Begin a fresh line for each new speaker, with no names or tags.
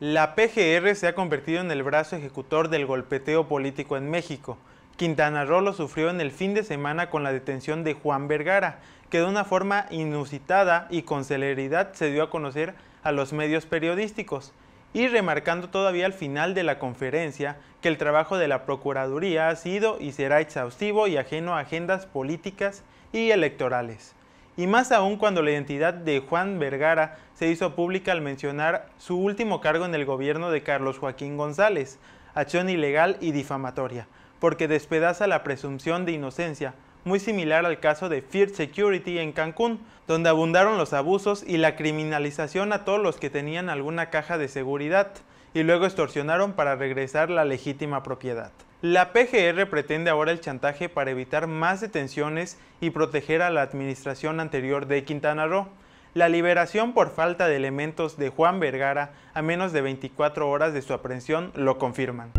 La PGR se ha convertido en el brazo ejecutor del golpeteo político en México. Quintana Roo lo sufrió en el fin de semana con la detención de Juan Vergara, que de una forma inusitada y con celeridad se dio a conocer a los medios periodísticos, y remarcando todavía al final de la conferencia que el trabajo de la Procuraduría ha sido y será exhaustivo y ajeno a agendas políticas y electorales y más aún cuando la identidad de Juan Vergara se hizo pública al mencionar su último cargo en el gobierno de Carlos Joaquín González, acción ilegal y difamatoria, porque despedaza la presunción de inocencia, muy similar al caso de Fear Security en Cancún, donde abundaron los abusos y la criminalización a todos los que tenían alguna caja de seguridad, y luego extorsionaron para regresar la legítima propiedad. La PGR pretende ahora el chantaje para evitar más detenciones y proteger a la administración anterior de Quintana Roo. La liberación por falta de elementos de Juan Vergara a menos de 24 horas de su aprehensión lo confirman.